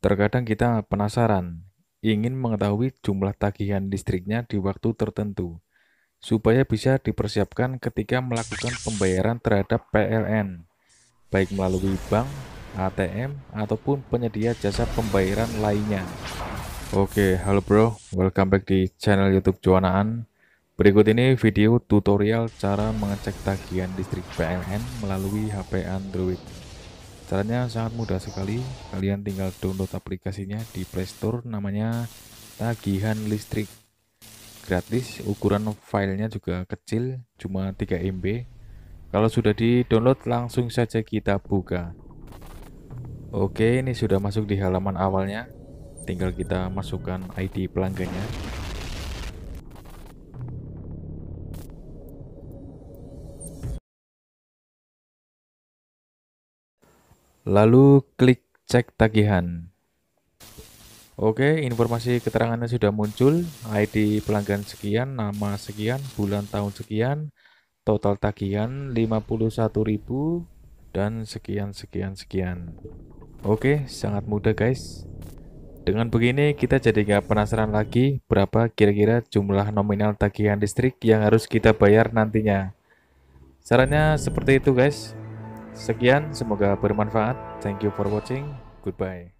Terkadang kita penasaran, ingin mengetahui jumlah tagihan listriknya di waktu tertentu, supaya bisa dipersiapkan ketika melakukan pembayaran terhadap PLN, baik melalui bank, ATM, ataupun penyedia jasa pembayaran lainnya. Oke, halo bro, welcome back di channel YouTube Juanaan. Berikut ini video tutorial cara mengecek tagihan listrik PLN melalui HP Android. Caranya sangat mudah sekali. Kalian tinggal download aplikasinya di playstore namanya Tagihan Listrik. Gratis, ukuran filenya juga kecil, cuma 3 MB. Kalau sudah di-download langsung saja kita buka. Oke, ini sudah masuk di halaman awalnya. Tinggal kita masukkan ID pelanggannya. Lalu klik cek tagihan. Oke, informasi keterangannya sudah muncul, ID pelanggan sekian, nama sekian, bulan tahun sekian, total tagihan 51.000 dan sekian sekian sekian. Oke, sangat mudah guys. Dengan begini kita jadi nggak penasaran lagi berapa kira-kira jumlah nominal tagihan listrik yang harus kita bayar nantinya. Caranya seperti itu guys. Sekian, semoga bermanfaat. Thank you for watching. Goodbye.